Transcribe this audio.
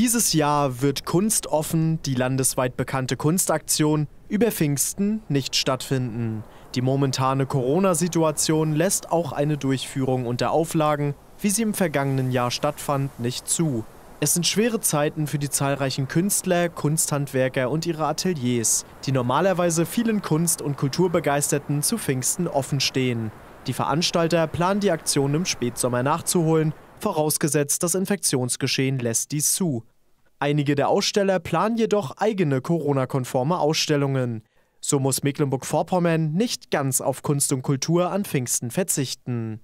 Dieses Jahr wird Kunstoffen, die landesweit bekannte Kunstaktion, über Pfingsten nicht stattfinden. Die momentane Corona-Situation lässt auch eine Durchführung unter Auflagen, wie sie im vergangenen Jahr stattfand, nicht zu. Es sind schwere Zeiten für die zahlreichen Künstler, Kunsthandwerker und ihre Ateliers, die normalerweise vielen Kunst- und Kulturbegeisterten zu Pfingsten offen stehen. Die Veranstalter planen die Aktion im Spätsommer nachzuholen, vorausgesetzt das Infektionsgeschehen lässt dies zu. Einige der Aussteller planen jedoch eigene Corona-konforme Ausstellungen. So muss Mecklenburg-Vorpommern nicht ganz auf Kunst und Kultur an Pfingsten verzichten.